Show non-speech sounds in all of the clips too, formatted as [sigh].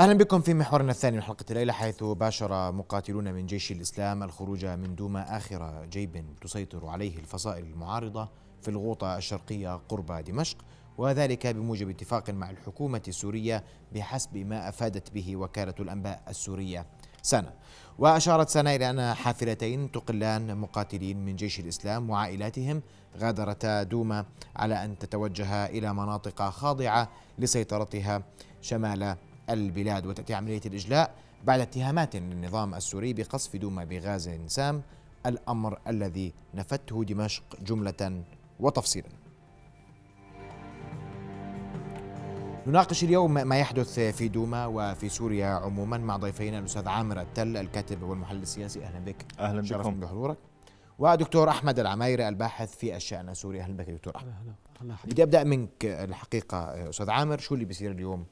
اهلا بكم في محورنا الثاني من حلقه الليله حيث باشر مقاتلون من جيش الاسلام الخروج من دوما اخر جيب تسيطر عليه الفصائل المعارضه في الغوطه الشرقيه قرب دمشق وذلك بموجب اتفاق مع الحكومه السوريه بحسب ما افادت به وكاله الانباء السوريه سنة وأشارت سنة إلى أن حافلتين تقلان مقاتلين من جيش الإسلام وعائلاتهم غادرتا دوما على أن تتوجه إلى مناطق خاضعة لسيطرتها شمال البلاد وتأتي عملية الإجلاء بعد اتهامات للنظام السوري بقصف دوما بغاز سام الأمر الذي نفته دمشق جملة وتفصيلا نناقش اليوم ما يحدث في دوما وفي سوريا عموما مع ضيفينا الأستاذ عامر التل الكاتب والمحلل السياسي أهلا بك أهلا بكم بحضورك ودكتور احمد العمايري الباحث في الشان السوري اهلا بك دكتور احمد بدي ابدا منك الحقيقه استاذ عامر شو اللي بيصير اليوم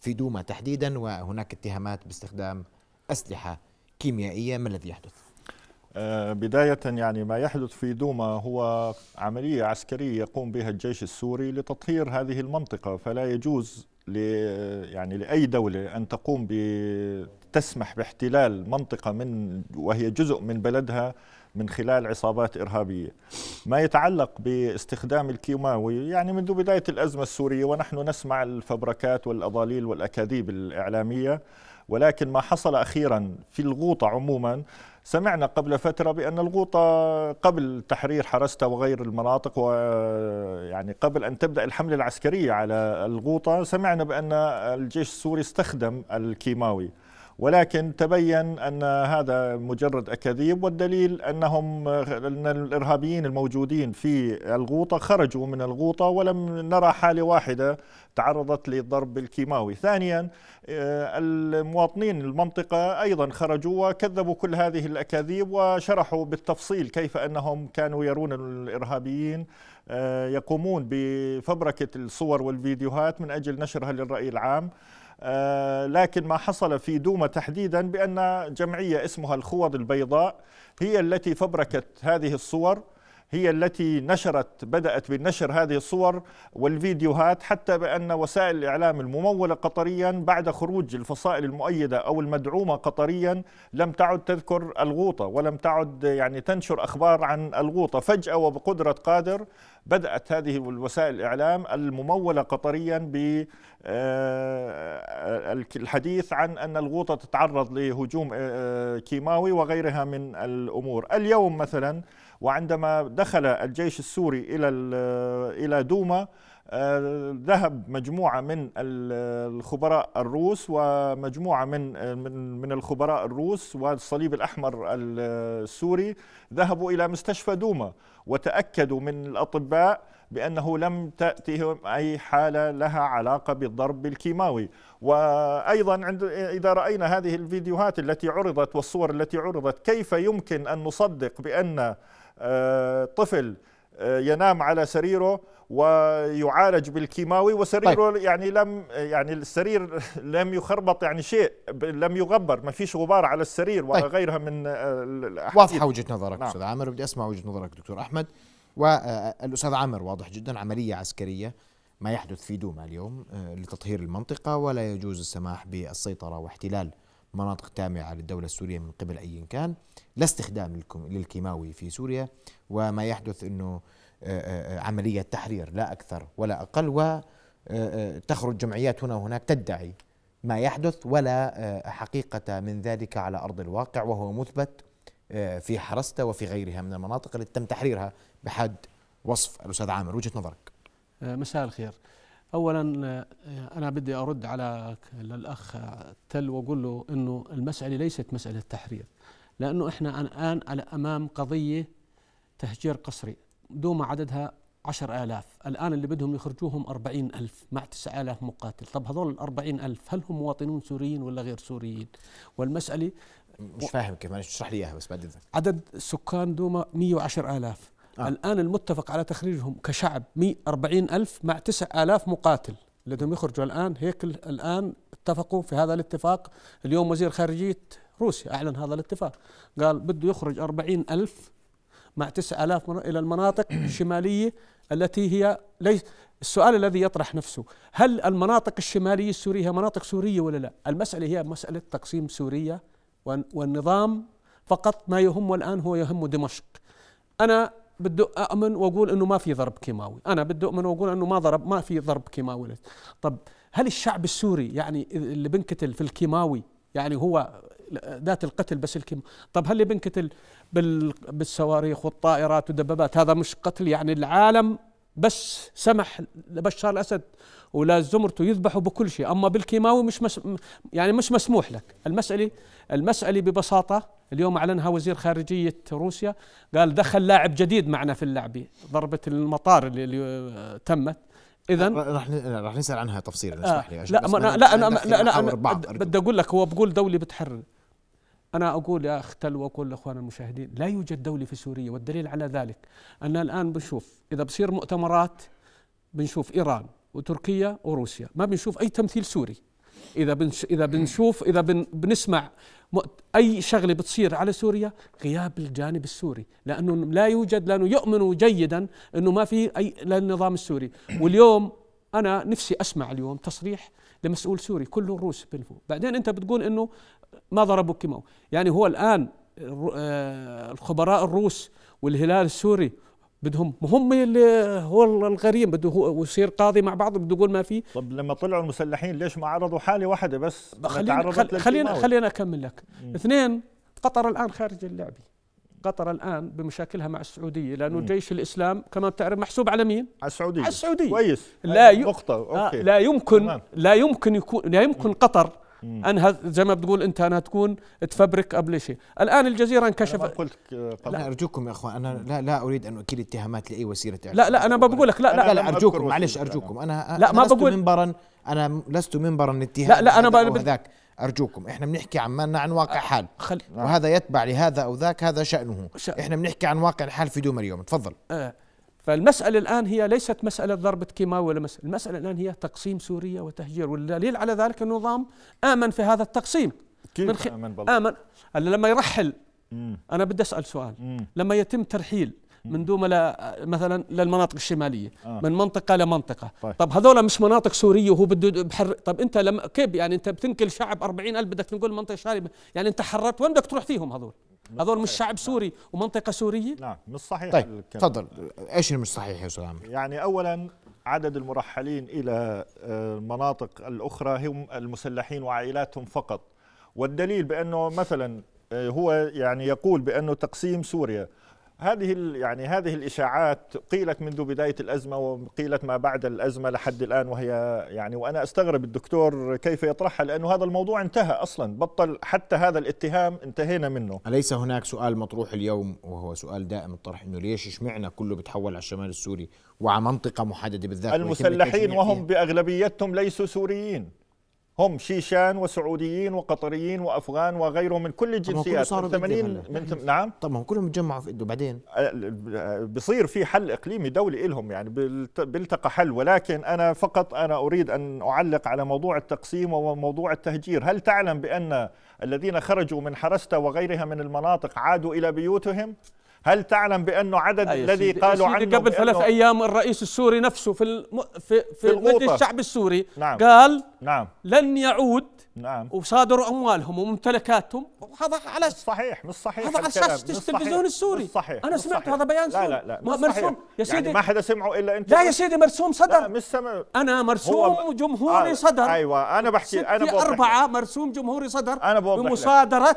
في دوما تحديدا وهناك اتهامات باستخدام أسلحة كيميائية ما الذي يحدث؟ آه، بداية يعني ما يحدث في دوما هو عملية عسكرية يقوم بها الجيش السوري لتطهير هذه المنطقة فلا يجوز ل يعني لأي دولة أن تقوم تسمح باحتلال منطقة من وهي جزء من بلدها من خلال عصابات إرهابية ما يتعلق باستخدام الكيماوي يعني منذ بداية الأزمة السورية ونحن نسمع الفبركات والأضاليل والأكاذيب الإعلامية ولكن ما حصل أخيرا في الغوطة عموما سمعنا قبل فترة بأن الغوطة قبل تحرير حرستا وغير المناطق ويعني قبل أن تبدأ الحملة العسكرية على الغوطة سمعنا بأن الجيش السوري استخدم الكيماوي ولكن تبين أن هذا مجرد أكاذيب والدليل أنهم أن الإرهابيين الموجودين في الغوطة خرجوا من الغوطة ولم نرى حالة واحدة تعرضت للضرب الكيماوي ثانيا آه، المواطنين المنطقة أيضا خرجوا وكذبوا كل هذه الأكاذيب وشرحوا بالتفصيل كيف أنهم كانوا يرون الإرهابيين آه، يقومون بفبركة الصور والفيديوهات من أجل نشرها للرأي العام آه، لكن ما حصل في دوما تحديدا بأن جمعية اسمها الخوض البيضاء هي التي فبركت هذه الصور هي التي نشرت بدأت بنشر هذه الصور والفيديوهات حتى بأن وسائل الإعلام الممولة قطريا بعد خروج الفصائل المؤيدة أو المدعومة قطريا لم تعد تذكر الغوطة ولم تعد يعني تنشر أخبار عن الغوطة فجأة وبقدرة قادر بدأت هذه الوسائل الإعلام الممولة قطريا بالحديث آه، عن أن الغوطة تتعرض لهجوم آه، كيماوي وغيرها من الأمور اليوم مثلا وعندما دخل الجيش السوري إلى إلى دوما آه، ذهب مجموعة من الخبراء الروس ومجموعة من من الخبراء الروس والصليب الأحمر السوري ذهبوا إلى مستشفى دوما وتأكدوا من الأطباء بأنه لم تأتهم أي حالة لها علاقة بالضرب الكيماوي وأيضا عند إذا رأينا هذه الفيديوهات التي عرضت والصور التي عرضت كيف يمكن أن نصدق بأن آه، طفل آه، ينام على سريره ويعالج بالكيماوي وسريره طيب. يعني لم يعني السرير لم يخربط يعني شيء لم يغبر ما فيش غبار على السرير طيب. وغيرها من آه، الأحاديث واضحه وجهه نظرك نعم. استاذ عامر بدي اسمع وجهه نظرك دكتور احمد والاستاذ عامر واضح جدا عمليه عسكريه ما يحدث في دوما اليوم لتطهير المنطقه ولا يجوز السماح بالسيطره واحتلال مناطق تامعة للدولة السورية من قبل أي كان لا استخدام للكيماوي في سوريا وما يحدث أنه عملية تحرير لا أكثر ولا أقل وتخرج جمعيات هنا وهناك تدعي ما يحدث ولا حقيقة من ذلك على أرض الواقع وهو مثبت في حرستا وفي غيرها من المناطق التي تم تحريرها بحد وصف الأستاذ عامر وجهة نظرك مساء الخير اولا آه، انا بدي ارد على الاخ تل واقول له انه المساله ليست مساله تحرير لانه احنا الان على امام قضيه تهجير قسري دوما عددها عشر آلاف الآن اللي بدهم يخرجوهم أربعين ألف مع تسعة آلاف مقاتل طب هذول الأربعين ألف هل هم مواطنون سوريين ولا غير سوريين والمسألة مش فاهم كيف اشرح لي إياها بس بعد إذنك عدد سكان دوما مية وعشر آلاف آه. الآن المتفق على تخريجهم كشعب 140 ألف مع 9000 مقاتل لديهم يخرجوا الآن هيك الآن اتفقوا في هذا الاتفاق اليوم وزير خارجية روسيا أعلن هذا الاتفاق قال بده يخرج 40 ألف مع 9000 إلى المناطق [coughs] الشمالية التي هي ليس السؤال الذي يطرح نفسه هل المناطق الشمالية السورية هي مناطق سورية ولا لا المسألة هي مسألة تقسيم سوريا والنظام فقط ما يهمه الآن هو يهم دمشق أنا بدي أؤمن وأقول إنه ما في ضرب كيماوي أنا بدي أؤمن وأقول إنه ما ضرب ما في ضرب كيماوي طب هل الشعب السوري يعني اللي بنقتل في الكيماوي يعني هو ذات القتل بس الكيم طب هل اللي بنقتل بال... بالصواريخ والطائرات والدبابات هذا مش قتل يعني العالم بس سمح لبشار الاسد ولا زمرته يذبحوا بكل شيء اما بالكيماوي مش مس... يعني مش مسموح لك المساله المساله ببساطه اليوم اعلنها وزير خارجيه روسيا قال دخل لاعب جديد معنا في اللعبه ضربه المطار اللي آه، تمت اذا راح راح نسال عنها تفصيلا آه، اسمح لي لا أنا لا أنا لا أنا بدي اقول لك هو بقول دوله بتحرر انا اقول يا اخ تل واقول لاخواننا المشاهدين لا يوجد دوله في سوريا والدليل على ذلك ان الان بنشوف اذا بصير مؤتمرات بنشوف ايران وتركيا وروسيا ما بنشوف اي تمثيل سوري اذا بنش اذا بنشوف اذا بن بنسمع اي شغله بتصير على سوريا غياب الجانب السوري لانه لا يوجد لانه يؤمنوا جيدا انه ما في اي للنظام السوري واليوم انا نفسي اسمع اليوم تصريح لمسؤول سوري كله روس بينفوا بعدين انت بتقول انه ما ضربوا كيمو يعني هو الان آه، الخبراء الروس والهلال السوري بدهم هم اللي هو الغريم بده هو يصير قاضي مع بعض بده يقول ما في طب لما طلعوا المسلحين ليش ما عرضوا حاله واحده بس خلينا خلينا خلينا اكمل لك مم. اثنين قطر الان خارج اللعبه قطر الان بمشاكلها مع السعوديه لانه مم. جيش الاسلام كما بتعرف محسوب على مين؟ على السعوديه على السعوديه كويس لا ي... نقطة. أوكي. آه، لا يمكن تمام. لا يمكن يكون لا يمكن قطر انها زي ما بتقول انت انها تكون تفبرك قبل شيء الان الجزيره انكشف أنا قلت لا ارجوكم يا اخوان انا لا لا اريد ان اكيد اتهامات لاي وسيله إعلام. لا لا انا ما بقول لك لا لا, لا, لا ارجوكم معلش ارجوكم انا لا ما بقول منبرا انا لست منبرا لاتهام لا لا انا ذاك ارجوكم احنا بنحكي عمالنا عن واقع حال وهذا يتبع لهذا او ذاك هذا شانه احنا بنحكي عن واقع الحال في دوما اليوم تفضل آه. فالمسألة الآن هي ليست مسألة ضربة كيماوي ولا مسألة المسألة الآن هي تقسيم سوريا وتهجير والدليل على ذلك النظام آمن في هذا التقسيم كيف من خ... آمن بالله آمن لما يرحل مم. أنا بدي أسأل سؤال مم. لما يتم ترحيل من دوما ل... مثلا للمناطق الشماليه آه. من منطقه لمنطقه طيب, طب هذول مش مناطق سوريه وهو بده بحر طب انت لما كيف يعني انت بتنقل شعب 40000 بدك تنقل منطقه شاربه يعني انت حررت وين بدك تروح فيهم هذول هذول مش شعب نعم. سوري نعم. ومنطقه سوريه نعم مش صحيح طيب تفضل ايش اللي مش صحيح يا سلام يعني اولا عدد المرحلين الى آه، المناطق الاخرى هم المسلحين وعائلاتهم فقط والدليل بانه مثلا آه، هو يعني يقول بانه تقسيم سوريا هذه يعني هذه الاشاعات قيلت منذ بدايه الازمه وقيلت ما بعد الازمه لحد الان وهي يعني وانا استغرب الدكتور كيف يطرحها لانه هذا الموضوع انتهى اصلا بطل حتى هذا الاتهام انتهينا منه اليس هناك سؤال مطروح اليوم وهو سؤال دائم الطرح انه ليش اشمعنا كله بتحول على الشمال السوري وعلى منطقه محدده بالذات المسلحين وهم باغلبيتهم ليسوا سوريين هم شيشان وسعوديين وقطريين وافغان وغيرهم من كل الجنسيات من 80 من ثم... نعم طبعا كلهم تجمعوا في ادلب بعدين أه، أه، بصير في حل اقليمي دولي لهم يعني بيلتقى حل ولكن انا فقط انا اريد ان اعلق على موضوع التقسيم وموضوع التهجير هل تعلم بان الذين خرجوا من حرستا وغيرها من المناطق عادوا الى بيوتهم هل تعلم بانه عدد أيوة الذي سيدي قالوا سيدي عنه قبل ثلاث ايام الرئيس السوري نفسه في الم... في في, في مجلس الشعب السوري نعم قال نعم لن يعود نعم وصادروا اموالهم وممتلكاتهم وهذا على صحيح مش صحيح هذا على اساس التلفزيون السوري مش صحيح انا سمعت صحيح. هذا بيان سوري لا لا لا مرسوم صحيح. يا يعني سيدي يعني ما حدا سمعه الا انت لا يا سيدي مرسوم صدر لا مش سمع انا مرسوم هو... جمهوري آه. صدر ايوه انا بحكي انا بوضح أربعة مرسوم جمهوري صدر انا بوضح بمصادره لك.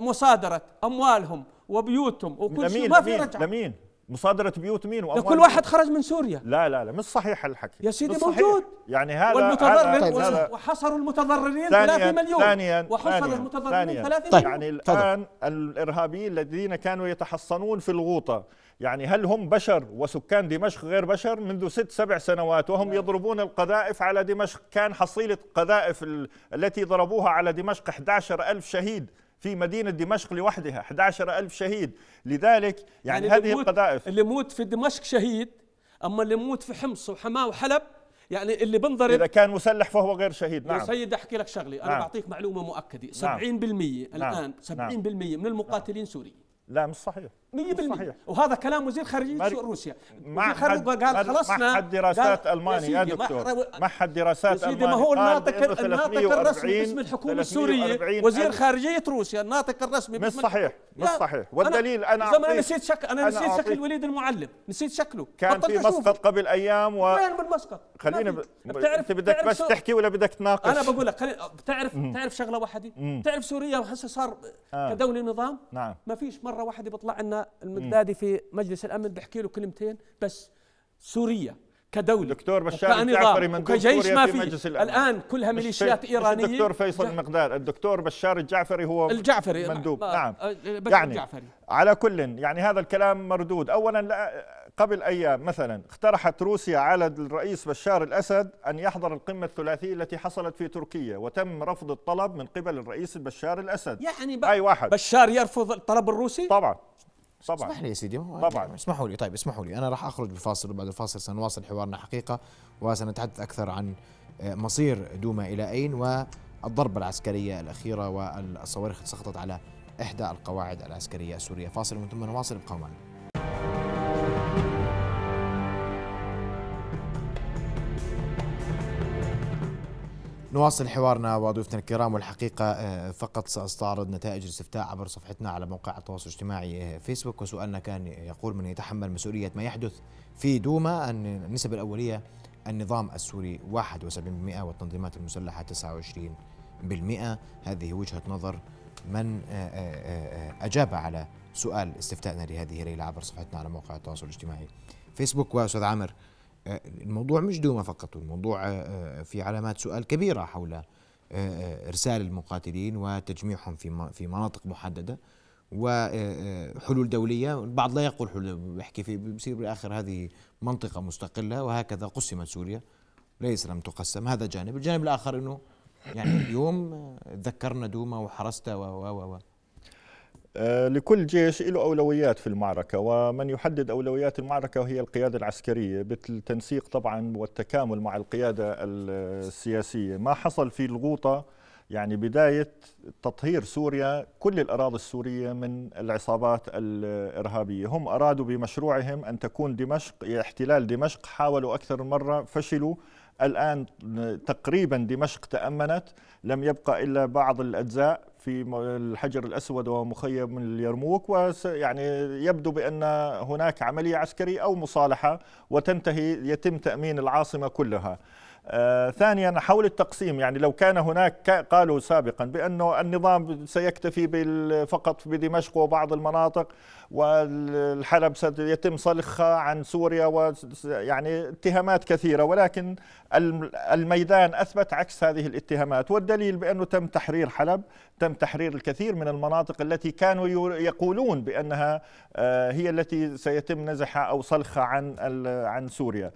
مصادرة أموالهم وبيوتهم وكل شيء ما في رجعة لمين مصادرة بيوت مين وأموال كل واحد خرج من سوريا لا لا لا مش صحيح الحكي يا سيدي موجود يعني هذا والمتضرر طيب هذا وحصروا المتضررين 3 مليون ثانيا وحصر المتضررين 3 طيب يعني الآن الإرهابيين الذين كانوا يتحصنون في الغوطة يعني هل هم بشر وسكان دمشق غير بشر منذ ست سبع سنوات وهم يضربون القذائف على دمشق كان حصيلة قذائف التي ضربوها على دمشق 11 ألف شهيد في مدينة دمشق لوحدها 11 ألف شهيد لذلك يعني, يعني هذه القذائف اللي موت في دمشق شهيد أما اللي موت في حمص وحماة وحلب يعني اللي بنضرب اذا كان مسلح فهو غير شهيد نعم يا سيد احكي لك شغله انا نعم. بعطيك معلومه مؤكده 70% نعم. نعم. الان نعم. 70% من المقاتلين نعم. سوريين لا مش صحيح 100% وهذا كلام وزير خارجيه روسيا معهد قال خلصنا حد دراسات الماني يا دكتور معهد دراسات الماني ما هو الناطق الناطق الرسمي باسم الحكومه السوريه وزير خارجيه روسيا الناطق الرسمي مش صحيح مش صحيح والدليل انا زمان انا نسيت شكل انا نسيت شكل الوليد المعلم نسيت شكله كان في مسقط قبل ايام و وين بالمسقط خلينا ب... بتعرف انت بدك بس تحكي ولا بدك تناقش انا بقول لك بتعرف بتعرف شغله واحده بتعرف سوريا هسه صار آه. كدوله نظام نعم ما فيش مره واحده بيطلع لنا المقدادي في مجلس الامن بحكي له كلمتين بس سوريا كدولة دكتور بشار الجعفري مندوب ما في مجلس الأمن الآن كلها ميليشيات إيرانية الدكتور فيصل المقداد الدكتور بشار الجعفري هو الجعفري مندوب نعم أه، يعني الجعفري. على كل يعني هذا الكلام مردود أولا قبل أيام مثلا اقترحت روسيا على الرئيس بشار الأسد أن يحضر القمة الثلاثية التي حصلت في تركيا وتم رفض الطلب من قبل الرئيس بشار الأسد يعني أي واحد بشار يرفض الطلب الروسي؟ طبعا طبعا اسمح لي يا سيدي طبعا يعني اسمحوا لي طيب اسمحوا لي انا راح اخرج بفاصل وبعد الفاصل سنواصل حوارنا حقيقه وسنتحدث اكثر عن آه، مصير دوما الى اين والضربه العسكريه الاخيره والصواريخ سقطت على احدى القواعد العسكريه السوريه فاصل ومن ثم نواصل ابقوا معنا نواصل حوارنا وضيوفنا الكرام والحقيقة آه، فقط سأستعرض نتائج الاستفتاء عبر صفحتنا على موقع التواصل الاجتماعي آه، فيسبوك وسؤالنا كان يقول من يتحمل مسؤولية ما يحدث في دوما أن النسب الأولية النظام السوري 71% والتنظيمات المسلحة 29% هذه وجهة نظر من آه، أجاب على سؤال استفتائنا لهذه الليلة عبر صفحتنا على موقع التواصل الاجتماعي فيسبوك وأستاذ عامر الموضوع مش دوما فقط الموضوع آه، آه، في علامات سؤال كبيرة حول آه، إرسال المقاتلين وتجميعهم في مناطق محددة وحلول دولية البعض لا يقول حلول بيحكي في بصير بالآخر هذه منطقة مستقلة وهكذا قسمت سوريا ليس لم تقسم هذا جانب الجانب الآخر أنه يعني اليوم ذكرنا دوما وحرستا و و و آه، لكل جيش له أولويات في المعركة ومن يحدد أولويات المعركة هي القيادة العسكرية بالتنسيق طبعا والتكامل مع القيادة السياسية ما حصل في الغوطة يعني بداية تطهير سوريا كل الأراضي السورية من العصابات الإرهابية هم أرادوا بمشروعهم أن تكون دمشق احتلال دمشق حاولوا أكثر من مرة فشلوا الآن تقريبا دمشق تأمنت لم يبقى إلا بعض الأجزاء في الحجر الأسود ومخيم اليرموك ويعني يبدو بأن هناك عملية عسكرية أو مصالحة وتنتهي يتم تأمين العاصمة كلها آه، ثانيا حول التقسيم يعني لو كان هناك قالوا سابقا بأنه النظام سيكتفي فقط بدمشق وبعض المناطق والحلب سيتم صلخها عن سوريا ويعني اتهامات كثيرة ولكن الميدان أثبت عكس هذه الاتهامات والدليل بأنه تم تحرير حلب تم تحرير الكثير من المناطق التي كانوا يقولون بأنها آه، هي التي سيتم نزحها أو صلخها عن عن سوريا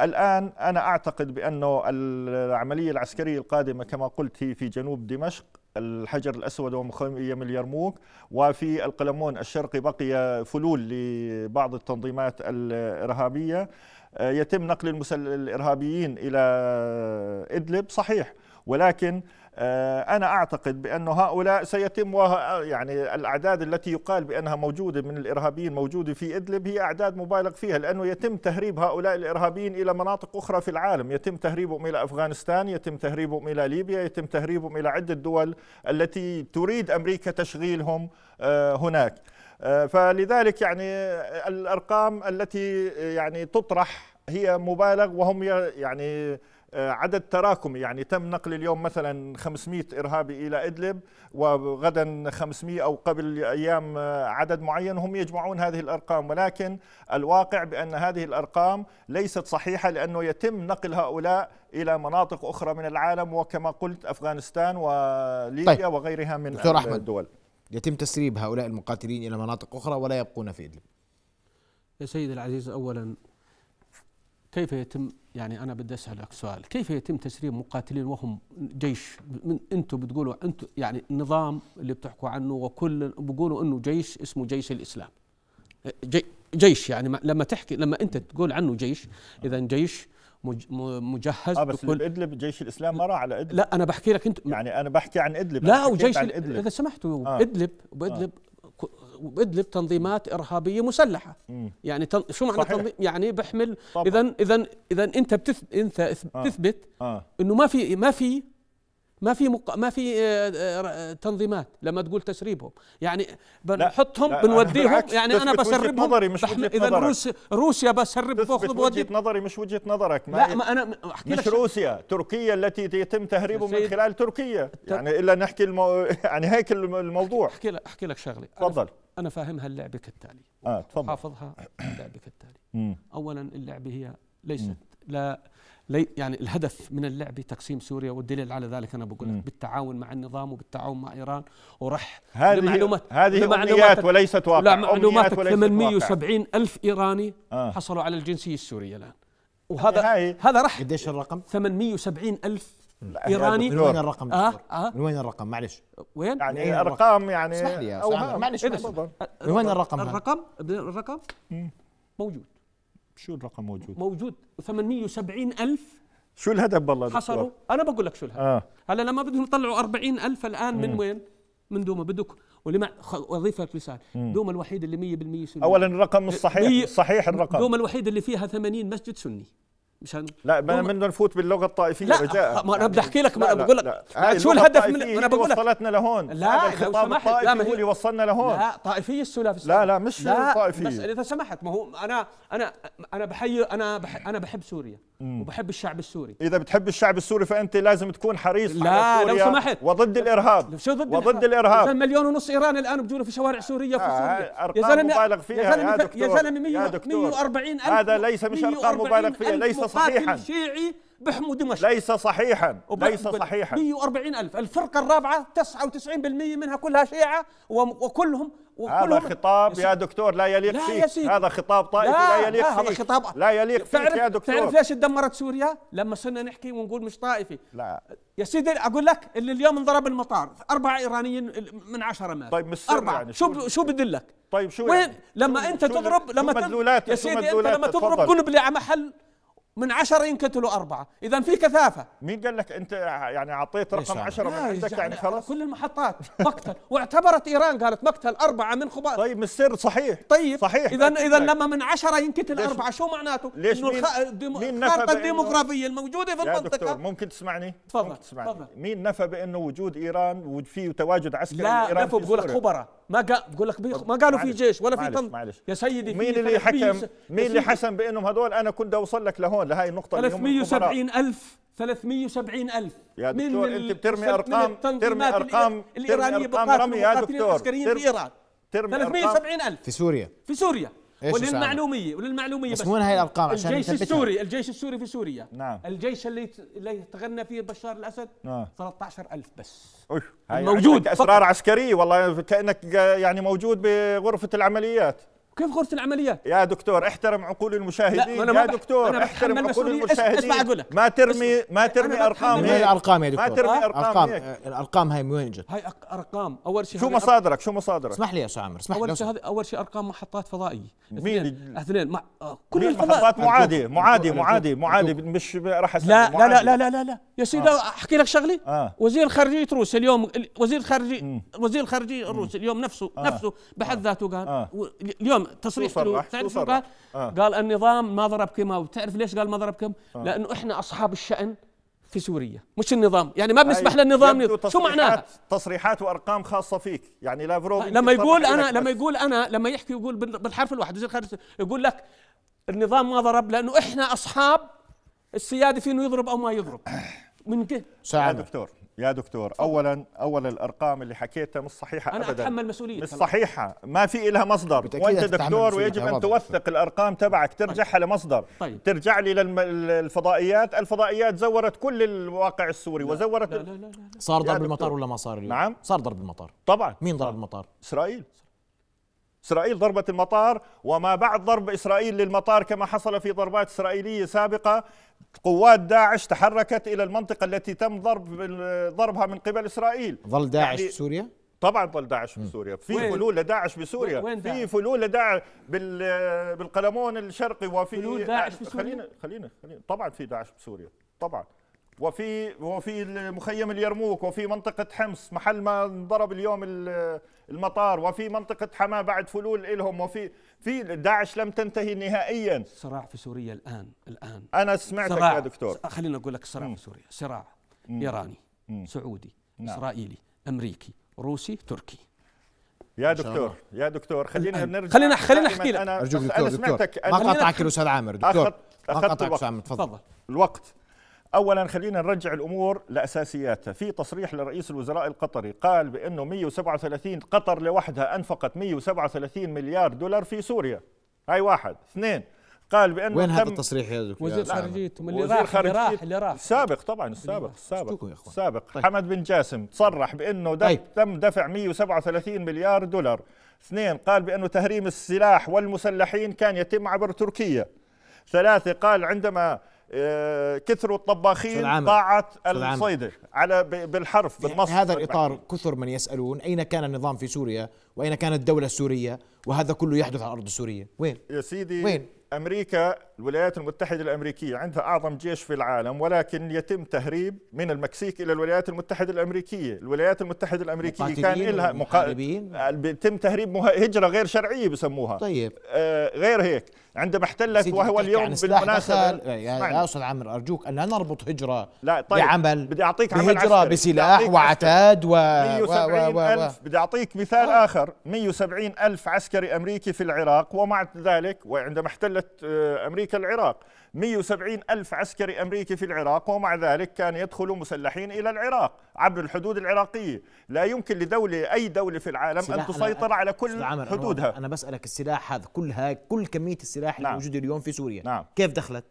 الآن أنا أعتقد بأنه العملية العسكرية القادمة كما قلت هي في جنوب دمشق الحجر الأسود ومخيم اليرموك وفي القلمون الشرقي بقي فلول لبعض التنظيمات الإرهابية يتم نقل المسل... الإرهابيين إلى إدلب صحيح ولكن آه، أنا أعتقد بأن هؤلاء سيتم يعني الأعداد التي يقال بأنها موجودة من الإرهابيين موجودة في إدلب هي أعداد مبالغ فيها لأنه يتم تهريب هؤلاء الإرهابيين إلى مناطق أخرى في العالم يتم تهريبهم إلى أفغانستان يتم تهريبهم إلى ليبيا يتم تهريبهم إلى عدة دول التي تريد أمريكا تشغيلهم آه، هناك آه، فلذلك يعني الأرقام التي يعني تطرح هي مبالغ وهم يعني آه، عدد تراكمي يعني تم نقل اليوم مثلا 500 إرهابي إلى إدلب وغدا 500 أو قبل أيام آه، عدد معين هم يجمعون هذه الأرقام ولكن الواقع بأن هذه الأرقام ليست صحيحة لأنه يتم نقل هؤلاء إلى مناطق أخرى من العالم وكما قلت أفغانستان وليبيا طيب. وغيرها من دكتور أحمد الدول يتم تسريب هؤلاء المقاتلين إلى مناطق أخرى ولا يبقون في إدلب يا سيدي العزيز أولا كيف يتم يعني انا بدي اسالك سؤال كيف يتم تسريب مقاتلين وهم جيش من انتم بتقولوا انتم يعني النظام اللي بتحكوا عنه وكل بيقولوا انه جيش اسمه جيش الاسلام جي جيش يعني لما تحكي لما انت تقول عنه جيش اذا جيش مجهز اه بس ادلب جيش الاسلام ما راح على ادلب لا انا بحكي لك انت يعني انا بحكي عن ادلب لا وجيش عن إدلب. اذا سمحتوا آه. ادلب آه. بادلب آه. وادلب تنظيمات ارهابيه مسلحه مم. يعني تن... شو معنى تنظيم يعني بحمل اذا اذا اذا انت بتث... انت آه. آه. انه ما في ما في ما في مق... ما في آه، آه، تنظيمات لما تقول تسريبهم يعني بنحطهم لا بنوديهم يعني أنا يعني انا بسربهم نظري مش وجهة اذا روسيا روسيا بسرب باخذ بودي وجهة نظري مش وجهة نظرك ما لا ما انا احكي مش لك روسيا تركيا التي يتم تهريبهم من خلال تركيا يعني الا نحكي المو... [laughs] يعني هيك الموضوع احكي لك احكي لك شغله تفضل انا فاهمها اللعبه كالتالي اه تفضل حافظها اللعبه كالتالي اولا اللعبه هي ليست لا لي يعني الهدف من اللعبه تقسيم سوريا والدليل على ذلك انا بقول لك بالتعاون مع النظام وبالتعاون مع ايران ورح هذه معلومات هذه معلومات وليست واقع لا معلومات 870 الف ايراني آه. حصلوا على الجنسيه السوريه الان وهذا هذا رح قديش الرقم 870 الف ايراني من وين الرقم آه آه من وين الرقم معلش وين يعني وين ارقام يعني اسمح لي يا معلش من وين الرقم الرقم الرقم موجود شو الرقم موجود؟ موجود 870 ألف شو الهدف والله حصلوا أنا بقول لك شو الهدف آه. هلا لما بدهم يطلعوا 40 ألف الآن من مم. وين؟ من دوما بدك ولما وظيفة مثال دوما الوحيد اللي 100% سني اولا الرقم الصحيح صحيح الرقم دوما الوحيد اللي فيها 80 مسجد سني مشان لا ما بدنا نفوت باللغه الطائفيه لا رجاء ما انا بدي يعني احكي لك ما انا بقول لك شو الهدف من انا بقول لك وصلتنا لهون لا لو سمحت لا هو اللي وصلنا لهون لا طائفيه السلاف لا لا مش لا طائفيه بس اذا سمحت ما هو انا انا انا بحيي انا بحي انا بحب سوريا مم. وبحب الشعب السوري اذا بتحب الشعب السوري فانت لازم تكون حريص لا على سوريا لو سمحت وضد الارهاب شو ضد وضد الارهاب مليون ونص ايران الان بجولوا في شوارع سوريا في آه، سوريا يا زلمه مبالغ فيها يا زلمه يا زلمه 140 الف هذا ليس مش ارقام مبالغ فيها ليس صحيحا شيعي بحموا دمشق ليس صحيحا ليس صحيحا 140 ألف الفرقة الرابعة 99% منها كلها شيعة وكلهم هذا خطاب يا دكتور لا يليق لا فيك هذا خطاب طائفي لا, لا يليق لا فيك هذا خطاب لا يليق فيك يا دكتور تعرف ليش تدمرت سوريا؟ لما صرنا نحكي ونقول مش طائفي لا يا سيدي اقول لك اللي اليوم انضرب المطار اربعه ايرانيين من عشرة مات طيب مش اربعه يعني شو شو بدلك؟ طيب شو وين يعني؟ لما شو انت تضرب لما تضرب مدلولات يا سيدي انت لما تضرب قلب على محل من عشرة ينقتلوا أربعة إذا في كثافة مين قال لك أنت يعني أعطيت رقم عشرة من عندك يعني, يعني خلاص كل المحطات مقتل واعتبرت إيران قالت مقتل أربعة من خبار طيب السر صحيح طيب صحيح إذا طيب. إذا لما من عشرة ينقتل أربعة شو معناته؟ ليش إنه الخ... الديمو... الخارطة الديموغرافية الموجودة في المنطقة دكتور ممكن تسمعني؟ تفضل تسمعني تفضل. مين نفى بأنه وجود إيران وفي تواجد عسكري لا نفوا بقول خبراء ما قال بقول لك ما قالوا في جيش ولا في طن معلش يا سيدي مين اللي حكم مين اللي حسم بانهم هذول انا كنت اوصل لك لهون لهي النقطه 370 الف 370 ألف يا دكتور من انت بترمي ارقام ترمي ارقام الايرانيه بقاتل المقاتلين العسكريين في ايران ترمي 370 ألف في سوريا في سوريا وللمعلوميه وللمعلوميه بس, مو هاي الارقام عشان الجيش السوري الجيش السوري في سوريا نعم الجيش اللي اللي تغنى فيه بشار الاسد نعم 13000 بس أوه. يعني موجود اسرار عسكريه والله كانك يعني موجود بغرفه العمليات كيف غرفه العمليات يا دكتور احترم عقول المشاهدين أنا يا دكتور أنا احترم عقول المشاهدين اسمع اقول لك ما ترمي ما ترمي ارقام هي الارقام يا دكتور ما ترمي ارقام هيك. الارقام هاي من وين اجت هاي ارقام اول شيء شو مصادرك شو مصادرك اسمح لي يا استاذ عامر اسمح اول شيء اول شيء ارقام محطات فضائيه مين اثنين مع آه، كل المحطات معادي معادي معادي معادي مش راح لا لا لا لا لا لا يا سيدي آه. احكي لك شغله آه. وزير خارجيه روسيا اليوم وزير خارجيه وزير الخارجيه الروسي اليوم نفسه نفسه بحد ذاته قال اليوم تصريح تعرف قال؟ آه. قال النظام ما ضربكم او تعرف ليش قال ما ضربكم؟ آه. لانه احنا اصحاب الشان في سوريا مش النظام يعني ما بنسمح للنظام شو معناها تصريحات وارقام خاصه فيك يعني لافروف طيب، لما يقول انا لما يقول انا لما يحكي يقول بالحرف الواحد يقول لك النظام ما ضرب لانه احنا اصحاب السياده في انه يضرب او ما يضرب من كيف دكتور يا دكتور فضل. اولا اولا الارقام اللي حكيتها مش صحيحه أنا ابدا اتحمل مسؤوليه مش صحيحه ما في لها مصدر وانت دكتور ويجب ان توثق الارقام تبعك طيب. ترجعها طيب. لمصدر طيب. ترجع لي للفضائيات الفضائيات زورت كل الواقع السوري لا. وزورت لا لا لا لا. صار ضرب المطار ولا ما صار اليوم نعم صار ضرب المطار طبعا مين ضرب المطار اسرائيل إسرائيل ضربت المطار وما بعد ضرب إسرائيل للمطار كما حصل في ضربات إسرائيلية سابقة قوات داعش تحركت إلى المنطقة التي تم ضرب ضربها من قبل إسرائيل ظل داعش يعني في سوريا؟ طبعا ظل داعش بسوريا في فلول لداعش بسوريا في فلول لداعش بالقلمون الشرقي وفي فلول داعش بسوريا خلينا خلينا خلينا طبعا في داعش بسوريا طبعا وفي وفي مخيم اليرموك وفي منطقه حمص محل ما انضرب اليوم المطار وفي منطقه حماه بعد فلول لهم وفي في داعش لم تنتهي نهائيا صراع في سوريا الان الان انا سمعتك يا دكتور خليني اقول لك صراع في سوريا صراع مم. ايراني مم. سعودي نعم. اسرائيلي امريكي روسي تركي يا دكتور يا دكتور خلينا نرجع خلينا خلينا احكي لك انا ارجوك دكتور, أنا دكتور. سمعتك ما قطعك الاستاذ عامر دكتور أخذ ما قطعك تفضل الوقت اولا خلينا نرجع الامور لاساسياتها في تصريح لرئيس الوزراء القطري قال بانه 137 قطر لوحدها انفقت 137 مليار دولار في سوريا هاي واحد اثنين قال بانه وين هذا التصريح يا دكتور وزير خارجيته اللي راح اللي راح اللي راح السابق طبعا السابق السابق السابق طيب. حمد بن جاسم تصرح بانه دف طيب. تم دفع 137 مليار دولار اثنين قال بانه تهريم السلاح والمسلحين كان يتم عبر تركيا ثلاثه قال عندما آه، كثروا الطباخين طاعة الصيدة على بالحرف بالمصر هذا الإطار كثر من يسألون أين كان النظام في سوريا واين كانت الدوله السوريه وهذا كله يحدث على ارض السوريه وين يا سيدي وين امريكا الولايات المتحده الامريكيه عندها اعظم جيش في العالم ولكن يتم تهريب من المكسيك الى الولايات المتحده الامريكيه، الولايات المتحده الامريكيه كان لها مقاتلين آه، يتم تهريب هجره غير شرعيه بسموها طيب آه غير هيك عندما احتلت وهو اليوم يعني بالمناسبه يا استاذ عامر ارجوك ان لا نربط هجره لا طيب بعمل بدي اعطيك عمل بهجره بسلاح وعتاد و و, و... و... و... و بدي اعطيك مثال آه. اخر أكثر 170 ألف عسكري أمريكي في العراق ومع ذلك وعندما احتلت آه، أمريكا العراق 170 ألف عسكري أمريكي في العراق ومع ذلك كان يدخل مسلحين إلى العراق عبر الحدود العراقية لا يمكن لدولة أي دولة في العالم أن تسيطر على كل حدودها أنا بسألك السلاح هذا كل, كل كمية السلاح نعم. الموجودة اليوم في سوريا نعم. كيف دخلت؟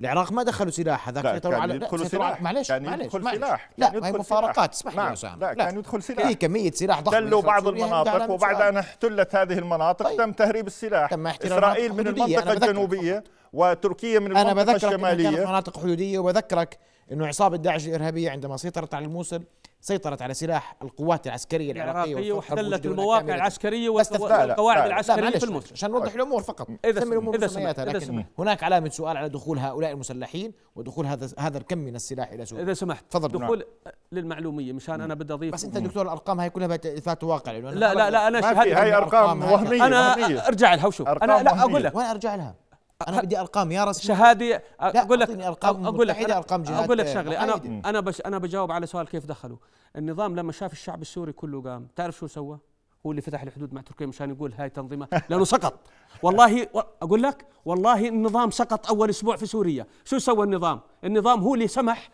العراق ما دخلوا سلاح هذاك سيطروا على يدخلوا سلاح معليش كان يدخل سلاح لا ما هي مفارقات اسمح لي نعم، اسامه لا كان يدخل سلاح في كميه سلاح ضخمه دلوا بعض المناطق وبعد ان احتلت هذه المناطق طيب. تم تهريب السلاح تم اسرائيل من المنطقه الجنوبيه وتركيا من المنطقه الشماليه انا بذكرك مناطق حدوديه وبذكرك انه عصابه داعش الارهابيه عندما سيطرت على الموصل سيطرت على سلاح القوات العسكرية العراقية واحتلت المواقع العسكرية والقواعد العسكرية في المنطقة عشان نوضح الأمور طيب. فقط إذا سمعت إذا سمعت سمعت. هناك علامة سؤال على دخول هؤلاء المسلحين ودخول هذا هذا الكم من السلاح إلى سوريا إذا سمحت تفضل دخول نعم. للمعلومية مشان أنا بدي أضيف بس أنت دكتور الأرقام هاي كلها إثبات واقع لا لا لا أنا هاي أرقام وهمية أنا أرجع لها وشوف أنا لا أقول لك وين أرجع لها انا بدي ارقام يا رسمي شهادي اقول لك ارقام اقول لك ارقام جهاد اقول لك آه، شغله انا انا بش انا بجاوب على سؤال كيف دخلوا النظام لما شاف الشعب السوري كله قام تعرف شو سوى؟ هو اللي فتح الحدود مع تركيا مشان يقول هاي تنظيمه [laughs] لانه سقط والله اقول لك والله النظام سقط اول اسبوع في سوريا شو سوى النظام النظام هو اللي سمح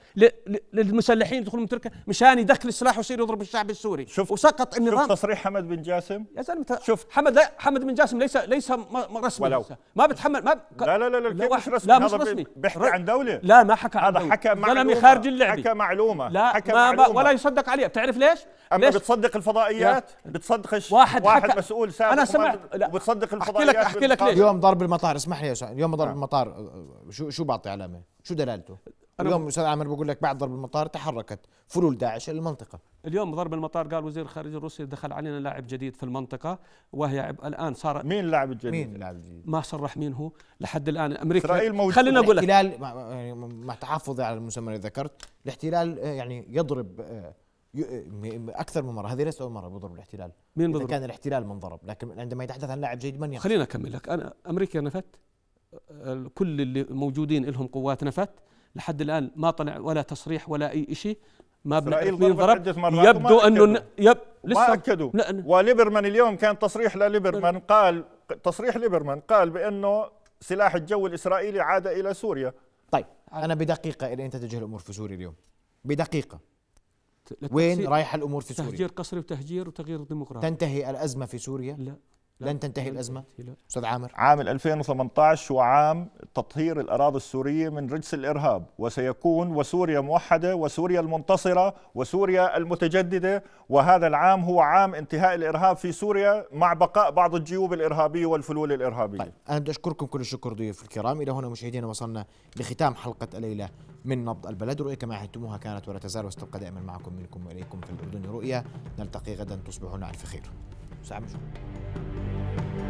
للمسلحين يدخلوا من تركيا مشان يدخل السلاح ويصير يضرب الشعب السوري شوف وسقط النظام شوف تصريح حمد بن جاسم يا زلمه شوف حمد لا حمد بن جاسم ليس ليس رسمي ولو ليس ما بتحمل ما ب... لا لا لا, لا, لا مش رسمي لا مش رسمي بيحكي عن دوله لا ما حكى عن هذا حكى معلومه خارج اللعبه حكى معلومه لا حكى ما معلومه ولا يصدق عليها بتعرف ليش؟ اما ليش؟ بتصدق الفضائيات بتصدق معلش واحد, واحد مسؤول سابق انا سمعت وبتصدق الفضائيات احكي لك احكي لك ليش اليوم ضرب المطار اسمح لي يا سعد اليوم ضرب آه. المطار آه، شو شو بعطي علامه شو دلالته اليوم استاذ عامر بقول لك بعد ضرب المطار تحركت فلول داعش الى المنطقه اليوم ضرب المطار قال وزير الخارجيه الروسي دخل علينا لاعب جديد في المنطقه وهي الان صار مين اللاعب الجديد؟ مين اللاعب الجديد؟ ما صرح مين هو لحد الان امريكا اسرائيل موجود خلينا اقول لك الاحتلال يعني مع تحفظي على المسمى اللي ذكرت الاحتلال آه، يعني يضرب اكثر من مره هذه ليست اول مره بيضرب الاحتلال مين إذا كان الاحتلال من ضرب لكن عندما يتحدث عن لاعب جيد من يخسر؟ خليني اكمل لك انا امريكا نفت كل اللي موجودين لهم قوات نفت لحد الان ما طلع ولا تصريح ولا اي شيء ما بنعرف مين ضرب يبدو انه يب لسه ما اكدوا وليبرمان اليوم كان تصريح لليبرمان قال تصريح ليبرمان قال بانه سلاح الجو الاسرائيلي عاد الى سوريا طيب انا بدقيقه الى انت تجه الامور في سوريا اليوم بدقيقه وين رايحه الامور في سوريا؟ تهجير قسري وتهجير وتغيير ديمقراطي تنتهي الازمه في سوريا؟ لا, لن تنتهي لا الازمه؟ لا. استاذ عامر عام 2018 وعام تطهير الاراضي السوريه من رجس الارهاب وسيكون وسوريا موحده وسوريا المنتصره وسوريا المتجدده وهذا العام هو عام انتهاء الارهاب في سوريا مع بقاء بعض الجيوب الارهابيه والفلول الارهابيه طيب انا بدي اشكركم كل الشكر ضيوف الكرام الى هنا مشاهدينا وصلنا لختام حلقه الليله من نبض البلد رؤية كما عهدتموها كانت ولا تزال وستبقى دائما معكم منكم وإليكم في الأردن رؤية نلتقي غدا تصبحون على الف خير سلام